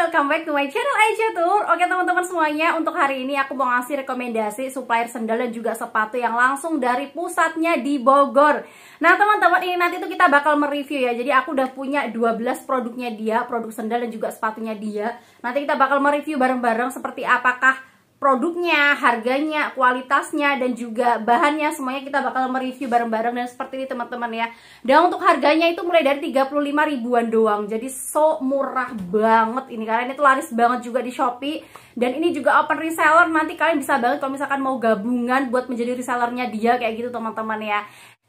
welcome back to my channel Aisha Tour Oke teman-teman semuanya, untuk hari ini aku mau ngasih rekomendasi supplier sendal dan juga sepatu yang langsung dari pusatnya di Bogor Nah teman-teman ini nanti tuh kita bakal mereview ya Jadi aku udah punya 12 produknya dia, produk sendal dan juga sepatunya dia Nanti kita bakal mereview bareng-bareng seperti apakah produknya, harganya, kualitasnya, dan juga bahannya semuanya kita bakal mereview bareng-bareng dan seperti ini teman-teman ya dan untuk harganya itu mulai dari 35 ribuan doang jadi so murah banget ini karena ini tuh laris banget juga di Shopee dan ini juga open reseller nanti kalian bisa banget kalau misalkan mau gabungan buat menjadi resellernya dia kayak gitu teman-teman ya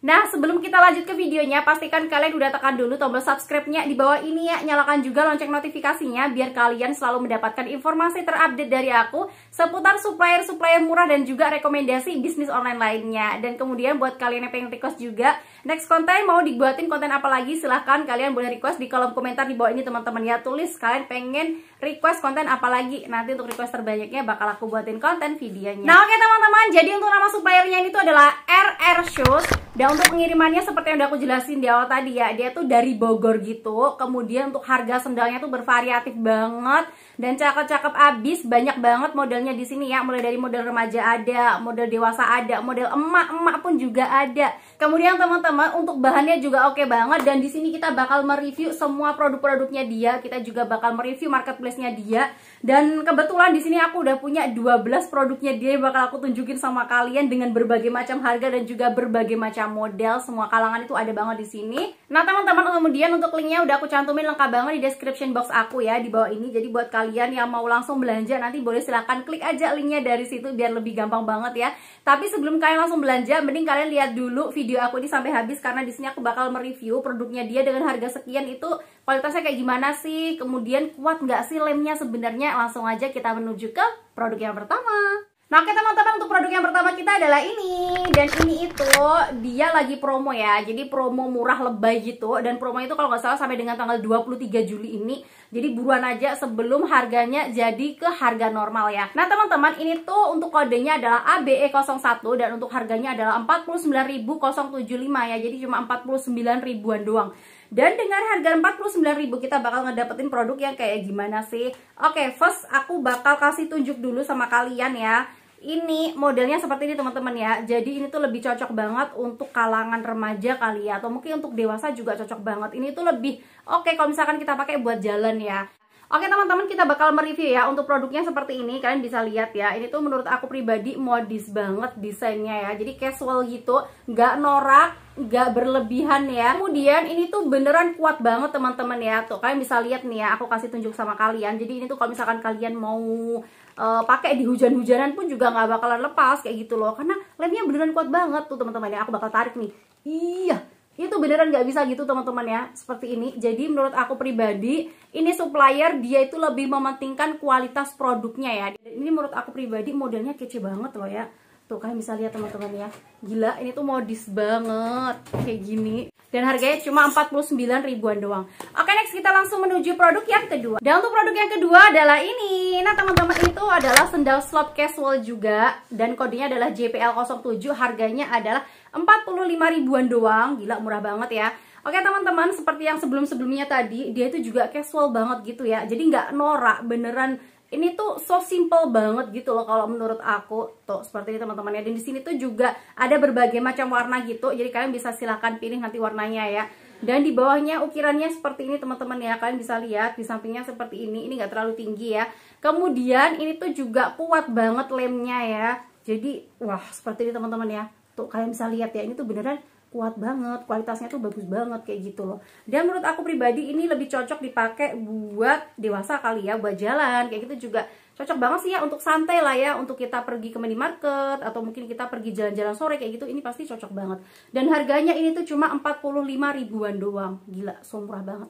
Nah, sebelum kita lanjut ke videonya, pastikan kalian udah tekan dulu tombol subscribe-nya di bawah ini ya. Nyalakan juga lonceng notifikasinya biar kalian selalu mendapatkan informasi terupdate dari aku seputar supplier-supplier murah dan juga rekomendasi bisnis online lainnya. Dan kemudian buat kalian yang pengen request juga, next konten mau dibuatin konten apa lagi, silahkan kalian boleh request di kolom komentar di bawah ini teman-teman ya. Tulis kalian pengen request konten apalagi nanti untuk request terbanyaknya bakal aku buatin konten videonya nah oke okay, teman-teman jadi untuk nama suppliernya ini tuh adalah RR Shoes dan untuk pengirimannya seperti yang udah aku jelasin di awal tadi ya dia tuh dari Bogor gitu kemudian untuk harga sendalnya tuh bervariatif banget dan cakep-cakep abis banyak banget modelnya di sini ya mulai dari model remaja ada model dewasa ada model emak-emak pun juga ada kemudian teman-teman untuk bahannya juga oke okay banget dan di sini kita bakal mereview semua produk-produknya dia kita juga bakal mereview marketplace marketplace-nya dia dan kebetulan di sini aku udah punya 12 produknya dia yang bakal aku tunjukin sama kalian dengan berbagai macam harga dan juga berbagai macam model semua kalangan itu ada banget di sini Nah teman-teman kemudian untuk linknya udah aku cantumin lengkap banget di description box aku ya di bawah ini Jadi buat kalian yang mau langsung belanja nanti boleh silahkan klik aja linknya dari situ biar lebih gampang banget ya Tapi sebelum kalian langsung belanja mending kalian lihat dulu video aku ini sampai habis Karena di sini aku bakal mereview produknya dia dengan harga sekian itu kualitasnya kayak gimana sih Kemudian kuat nggak sih lemnya sebenarnya langsung aja kita menuju ke produk yang pertama Nah oke teman-teman untuk produk yang pertama kita adalah ini Dan ini itu dia lagi promo ya Jadi promo murah lebay gitu Dan promo itu kalau nggak salah sampai dengan tanggal 23 Juli ini Jadi buruan aja sebelum harganya jadi ke harga normal ya Nah teman-teman ini tuh untuk kodenya adalah ABE01 Dan untuk harganya adalah 49.075 ya Jadi cuma 49 ribuan doang dan dengan harga 49.000 kita bakal ngedapetin produk yang kayak gimana sih Oke first aku bakal kasih tunjuk dulu sama kalian ya ini modelnya seperti ini teman-teman ya jadi ini tuh lebih cocok banget untuk kalangan remaja kali ya atau mungkin untuk dewasa juga cocok banget ini tuh lebih oke okay, kalau misalkan kita pakai buat jalan ya Oke teman-teman kita bakal mereview ya untuk produknya seperti ini kalian bisa lihat ya ini tuh menurut aku pribadi modis banget desainnya ya jadi casual gitu nggak norak nggak berlebihan ya kemudian ini tuh beneran kuat banget teman-teman ya tuh kalian bisa lihat nih ya aku kasih tunjuk sama kalian jadi ini tuh kalau misalkan kalian mau uh, pakai di hujan-hujanan pun juga nggak bakalan lepas kayak gitu loh karena lemnya beneran kuat banget tuh teman-teman ya aku bakal tarik nih iya itu beneran nggak bisa gitu teman-teman ya seperti ini jadi menurut aku pribadi ini supplier dia itu lebih mementingkan kualitas produknya ya ini menurut aku pribadi modelnya kece banget loh ya Tuh kalian bisa lihat teman-teman ya. Gila, ini tuh modis banget kayak gini. Dan harganya cuma 49 ribuan doang. Oke, next kita langsung menuju produk yang kedua. Dan untuk produk yang kedua adalah ini. Nah, teman-teman itu adalah sendal slop casual juga dan kodenya adalah JPL07. Harganya adalah 45 ribuan doang. Gila, murah banget ya. Oke teman-teman, seperti yang sebelum-sebelumnya tadi, dia itu juga casual banget gitu ya. Jadi nggak norak, beneran ini tuh so simple banget gitu loh kalau menurut aku tuh seperti ini teman-teman ya dan di sini tuh juga ada berbagai macam warna gitu jadi kalian bisa silahkan pilih nanti warnanya ya dan di bawahnya ukirannya seperti ini teman-teman ya kalian bisa lihat di sampingnya seperti ini ini nggak terlalu tinggi ya kemudian ini tuh juga kuat banget lemnya ya jadi wah seperti ini teman-teman ya tuh kalian bisa lihat ya ini tuh beneran kuat banget kualitasnya tuh bagus banget kayak gitu loh dan menurut aku pribadi ini lebih cocok dipakai buat dewasa kali ya buat jalan kayak gitu juga cocok banget sih ya untuk santai lah ya untuk kita pergi ke minimarket atau mungkin kita pergi jalan-jalan sore kayak gitu ini pasti cocok banget dan harganya ini tuh cuma 45 ribuan doang gila so murah banget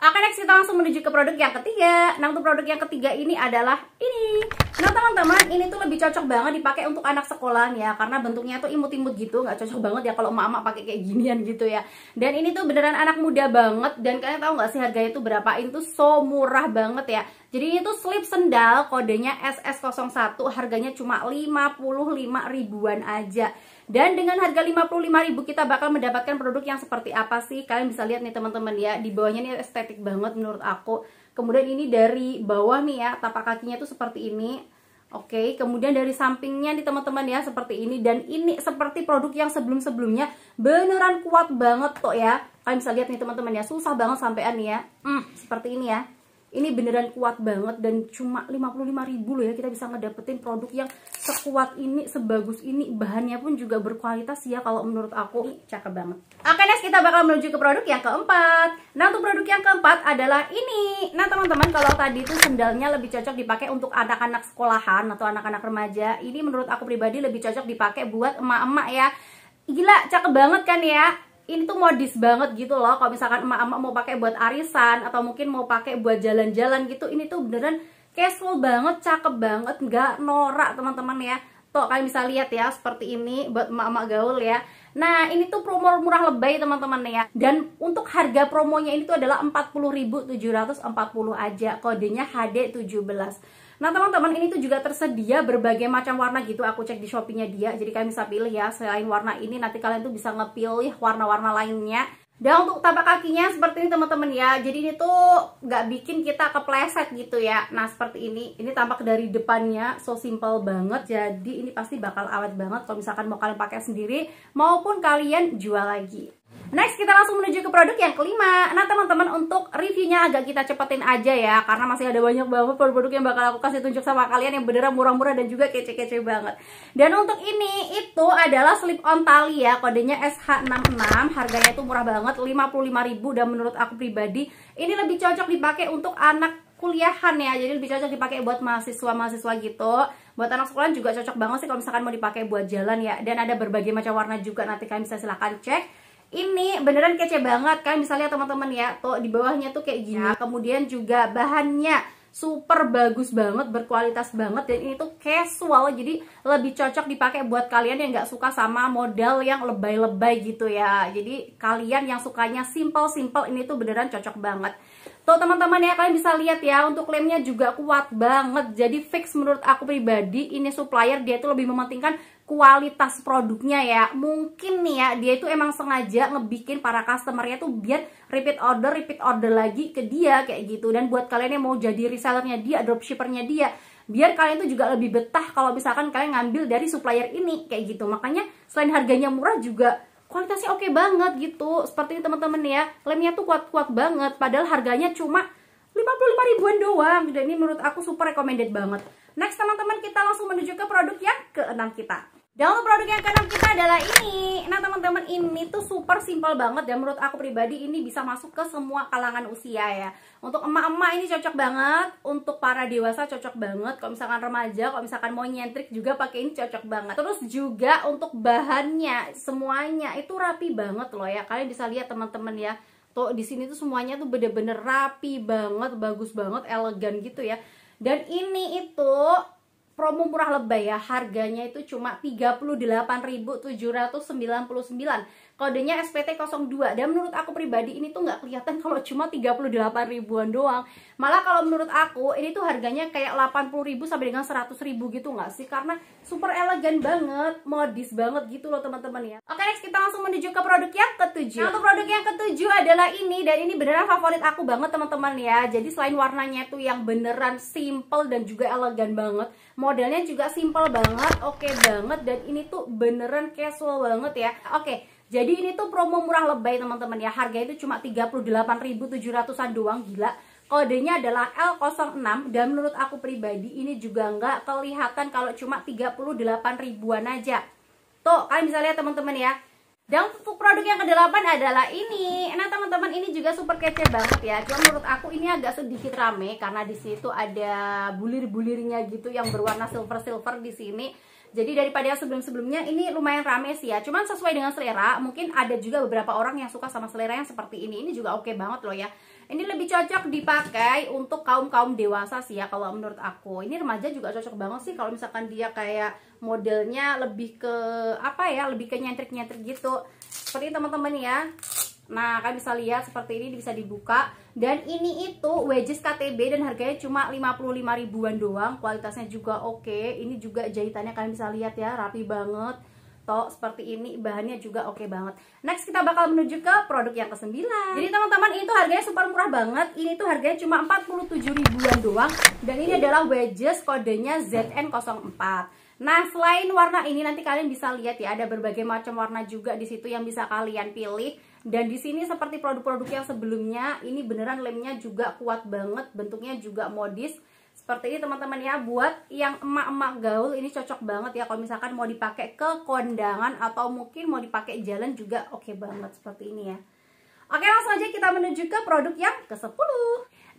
Oke next kita langsung menuju ke produk yang ketiga Nah untuk produk yang ketiga ini adalah ini Nah teman-teman ini tuh lebih cocok banget dipakai untuk anak sekolah ya Karena bentuknya tuh imut-imut gitu Gak cocok banget ya kalau mama pakai kayak ginian gitu ya Dan ini tuh beneran anak muda banget Dan kalian tahu gak sih harganya tuh berapa Ini tuh so murah banget ya Jadi ini tuh slip sendal kodenya SS01 Harganya cuma 55 ribuan aja dan dengan harga 55.000 kita bakal mendapatkan produk yang seperti apa sih? Kalian bisa lihat nih teman-teman ya, di bawahnya ini estetik banget menurut aku. Kemudian ini dari bawah nih ya, tapak kakinya tuh seperti ini. Oke, okay, kemudian dari sampingnya nih teman-teman ya seperti ini dan ini seperti produk yang sebelum-sebelumnya beneran kuat banget tuh ya. Kalian bisa lihat nih teman-teman ya, susah banget sampean nih ya. Hmm, seperti ini ya ini beneran kuat banget dan cuma 55 ribu loh ya kita bisa ngedapetin produk yang sekuat ini sebagus ini bahannya pun juga berkualitas ya kalau menurut aku ini cakep banget oke next kita bakal menuju ke produk yang keempat nah untuk produk yang keempat adalah ini nah teman-teman kalau tadi itu sendalnya lebih cocok dipakai untuk anak-anak sekolahan atau anak-anak remaja ini menurut aku pribadi lebih cocok dipakai buat emak-emak ya gila cakep banget kan ya ini tuh modis banget gitu loh kalau misalkan emak-emak mau pakai buat arisan atau mungkin mau pakai buat jalan-jalan gitu ini tuh beneran casual banget cakep banget nggak norak teman-teman ya Tuh kalian bisa lihat ya seperti ini buat emak-emak gaul ya Nah ini tuh promo murah lebay teman-teman ya Dan untuk harga promonya ini tuh adalah 40.740 aja Kodenya HD17 Nah teman-teman ini tuh juga tersedia berbagai macam warna gitu Aku cek di shopee dia Jadi kalian bisa pilih ya selain warna ini nanti kalian tuh bisa ngepilih warna-warna lainnya dan untuk tapak kakinya seperti ini teman-teman ya Jadi ini tuh gak bikin kita kepleset gitu ya Nah seperti ini Ini tampak dari depannya So simple banget Jadi ini pasti bakal awet banget Kalau misalkan mau kalian pakai sendiri Maupun kalian jual lagi Next kita langsung menuju ke produk yang kelima Nah teman-teman untuk reviewnya agak kita cepetin aja ya Karena masih ada banyak banget produk-produk yang bakal aku kasih tunjuk sama kalian Yang beneran murah-murah dan juga kece-kece banget Dan untuk ini itu adalah slip on tali ya Kodenya SH66 Harganya tuh murah banget 55000 Dan menurut aku pribadi ini lebih cocok dipakai untuk anak kuliahan ya jadi lebih cocok dipakai buat mahasiswa-mahasiswa gitu buat anak sekolah juga cocok banget sih kalau misalkan mau dipakai buat jalan ya dan ada berbagai macam warna juga nanti kalian bisa silahkan cek ini beneran kece banget kan bisa lihat teman-teman ya tuh di bawahnya tuh kayak gini ya. kemudian juga bahannya super bagus banget berkualitas banget dan ini tuh casual jadi lebih cocok dipakai buat kalian yang nggak suka sama model yang lebay-lebay gitu ya jadi kalian yang sukanya simple-simple ini tuh beneran cocok banget Tuh teman-teman ya kalian bisa lihat ya untuk lemnya juga kuat banget Jadi fix menurut aku pribadi ini supplier dia tuh lebih mementingkan kualitas produknya ya mungkin nih ya dia itu emang sengaja ngebikin para customernya tuh biar repeat order repeat order lagi ke dia kayak gitu dan buat kalian yang mau jadi resellernya dia dropshippernya dia biar kalian tuh juga lebih betah kalau misalkan kalian ngambil dari supplier ini kayak gitu makanya selain harganya murah juga kualitasnya oke okay banget gitu seperti ini teman-teman ya lemnya tuh kuat-kuat banget padahal harganya cuma 55 ribuan doang dan ini menurut aku super recommended banget next teman-teman kita langsung menuju ke produk yang keenam kita dan untuk produk yang keenam kita adalah ini nah teman-teman ini tuh super simple banget dan menurut aku pribadi ini bisa masuk ke semua kalangan usia ya untuk emak-emak ini cocok banget untuk para dewasa cocok banget kalau misalkan remaja kalau misalkan mau nyentrik juga pakai ini cocok banget terus juga untuk bahannya semuanya itu rapi banget loh ya kalian bisa lihat teman-teman ya tuh di sini tuh semuanya tuh bener-bener rapi banget bagus banget elegan gitu ya dan ini itu promo murah lebay ya harganya itu cuma 38.799 kodenya SPT02 dan menurut aku pribadi ini tuh nggak kelihatan kalau cuma 38 ribuan doang malah kalau menurut aku ini tuh harganya kayak 80 ribu sampai dengan 100 ribu gitu nggak sih karena super elegan banget modis banget gitu loh teman-teman ya oke next kita langsung menuju ke produk yang ketujuh nah untuk produk yang ketujuh adalah ini dan ini beneran favorit aku banget teman-teman ya jadi selain warnanya tuh yang beneran simple dan juga elegan banget modelnya juga simple banget oke okay banget dan ini tuh beneran casual banget ya oke okay. Jadi ini tuh promo murah lebay teman-teman ya. Harga itu cuma 38.700-an doang, gila. Kodenya adalah L06 dan menurut aku pribadi ini juga nggak kelihatan kalau cuma 38 ribuan aja. Tuh, kalian bisa lihat teman-teman ya. Dan produk yang kedelapan adalah ini. Nah, teman-teman, ini juga super kece banget ya. Cuma menurut aku ini agak sedikit rame karena di situ ada bulir-bulirnya gitu yang berwarna silver-silver di sini. Jadi daripada yang sebelum-sebelumnya ini lumayan rame sih ya. Cuman sesuai dengan selera, mungkin ada juga beberapa orang yang suka sama selera yang seperti ini. Ini juga oke okay banget loh ya. Ini lebih cocok dipakai untuk kaum-kaum dewasa sih ya kalau menurut aku. Ini remaja juga cocok banget sih kalau misalkan dia kayak modelnya lebih ke apa ya, lebih ke nyentrik-nyentrik gitu. Seperti teman-teman ya. Nah, kalian bisa lihat seperti ini bisa dibuka dan ini itu wedges KTB dan harganya cuma 55 ribuan doang. Kualitasnya juga oke. Ini juga jahitannya kalian bisa lihat ya, rapi banget. toh seperti ini bahannya juga oke banget. Next kita bakal menuju ke produk yang ke-9. Jadi teman-teman, ini tuh harganya super murah banget. Ini tuh harganya cuma 47 ribuan doang dan ini adalah wedges kodenya ZN04. Nah, selain warna ini nanti kalian bisa lihat ya ada berbagai macam warna juga di situ yang bisa kalian pilih dan di sini seperti produk-produk yang sebelumnya, ini beneran lemnya juga kuat banget, bentuknya juga modis. Seperti ini teman-teman ya, buat yang emak-emak gaul ini cocok banget ya kalau misalkan mau dipakai ke kondangan atau mungkin mau dipakai jalan juga oke okay banget seperti ini ya. Oke, langsung aja kita menuju ke produk yang ke-10.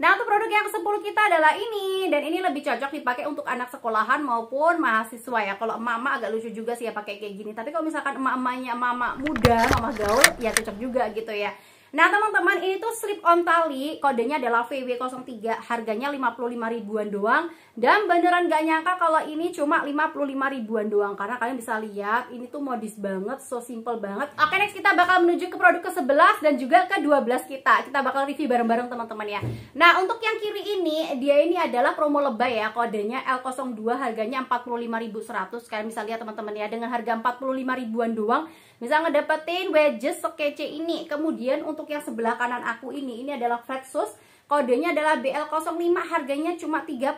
Nah untuk produk yang ke-10 kita adalah ini Dan ini lebih cocok dipakai untuk anak sekolahan maupun mahasiswa ya Kalau emak-emak agak lucu juga sih ya pakai kayak gini Tapi kalau misalkan emak-emaknya mama muda, mama gaul ya cocok juga gitu ya Nah teman-teman ini tuh slip on tali Kodenya adalah VW03 Harganya 55 ribuan doang Dan beneran gak nyangka kalau ini cuma 55 ribuan doang Karena kalian bisa lihat ini tuh modis banget So simple banget Oke next kita bakal menuju ke produk ke-11 dan juga ke-12 kita Kita bakal review bareng-bareng teman-teman ya Nah untuk yang kiri ini Dia ini adalah promo lebay ya Kodenya L02 harganya 45.100 Kalian bisa lihat teman-teman ya Dengan harga 45 ribuan doang Bisa ngedapetin wedges sekece ini Kemudian untuk untuk yang sebelah kanan aku ini ini adalah flat kodenya adalah BL05 harganya cuma 37.000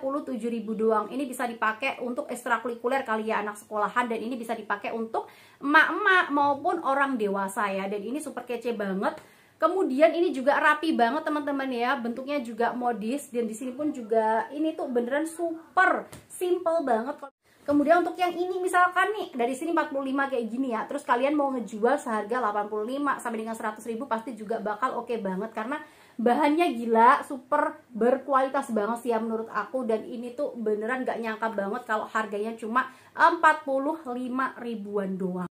doang ini bisa dipakai untuk ekstrakurikuler kali ya anak sekolahan dan ini bisa dipakai untuk emak-emak maupun orang dewasa ya dan ini super kece banget kemudian ini juga rapi banget teman-teman ya bentuknya juga modis dan di sini pun juga ini tuh beneran super simple banget Kemudian untuk yang ini misalkan nih dari sini 45 kayak gini ya. Terus kalian mau ngejual seharga 85 sampai dengan 100 ribu pasti juga bakal oke okay banget karena bahannya gila, super berkualitas banget sih ya menurut aku dan ini tuh beneran gak nyangka banget kalau harganya cuma 45 ribuan doang.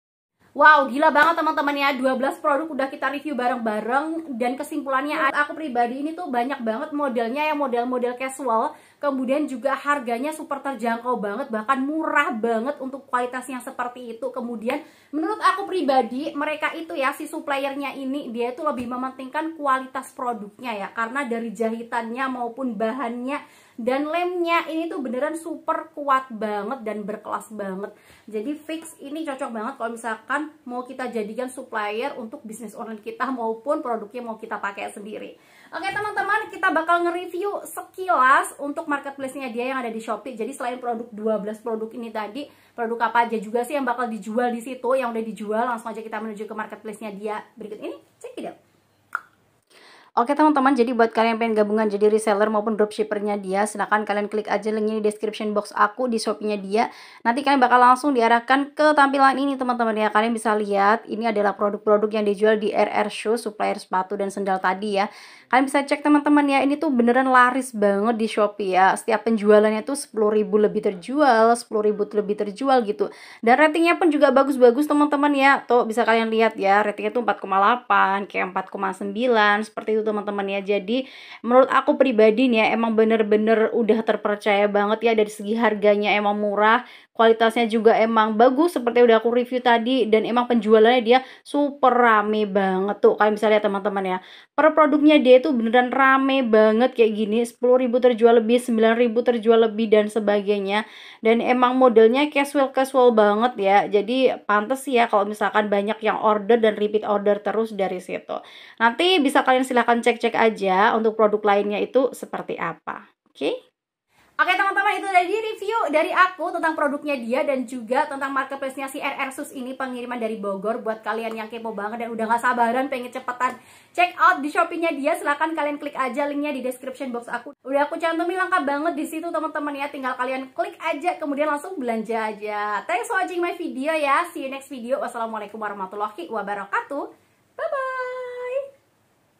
Wow, gila banget teman-teman ya. 12 produk udah kita review bareng-bareng dan kesimpulannya aku pribadi ini tuh banyak banget modelnya yang model-model casual, kemudian juga harganya super terjangkau banget bahkan murah banget untuk kualitas yang seperti itu. Kemudian menurut aku pribadi mereka itu ya si suppliernya ini dia itu lebih mementingkan kualitas produknya ya karena dari jahitannya maupun bahannya dan lemnya ini tuh beneran super kuat banget dan berkelas banget jadi fix ini cocok banget kalau misalkan mau kita jadikan supplier untuk bisnis online kita maupun produknya mau kita pakai sendiri Oke teman-teman, kita bakal nge-review sekilas untuk marketplace-nya dia yang ada di Shopee. Jadi selain produk 12 produk ini tadi, produk apa aja juga sih yang bakal dijual di situ, yang udah dijual, langsung aja kita menuju ke marketplace-nya dia berikut ini. Check it out. Oke teman-teman, jadi buat kalian yang pengen gabungan jadi reseller maupun dropshippernya dia, silahkan kalian klik aja linknya di description box aku di Shopee-nya dia. Nanti kalian bakal langsung diarahkan ke tampilan ini teman-teman ya. Kalian bisa lihat, ini adalah produk-produk yang dijual di RR Show, supplier sepatu dan sendal tadi ya. Kalian bisa cek teman-teman ya, ini tuh beneran laris banget di Shopee ya. Setiap penjualannya tuh 10.000 lebih terjual, 10.000 lebih terjual gitu. Dan ratingnya pun juga bagus-bagus teman-teman ya. Tuh bisa kalian lihat ya, ratingnya tuh 4,8, kayak 4,9, seperti itu teman-teman ya jadi menurut aku pribadi nih ya emang bener-bener udah terpercaya banget ya dari segi harganya emang murah kualitasnya juga emang bagus seperti udah aku review tadi dan emang penjualannya dia super rame banget tuh kalian bisa lihat teman-teman ya per produknya dia itu beneran rame banget kayak gini 10.000 terjual lebih 9.000 terjual lebih dan sebagainya dan emang modelnya casual casual banget ya jadi pantas ya kalau misalkan banyak yang order dan repeat order terus dari situ nanti bisa kalian silahkan kalian cek-cek aja untuk produk lainnya itu seperti apa. Oke? Okay? Oke teman-teman itu dari review dari aku tentang produknya dia dan juga tentang marketplace-nya si RR Sus ini pengiriman dari Bogor buat kalian yang kepo banget dan udah gak sabaran pengen cepetan check out di Shopee-nya dia silahkan kalian klik aja linknya di description box aku udah aku cantumin lengkap banget di situ teman-teman ya tinggal kalian klik aja kemudian langsung belanja aja thanks for watching my video ya see you next video wassalamualaikum warahmatullahi wabarakatuh bye bye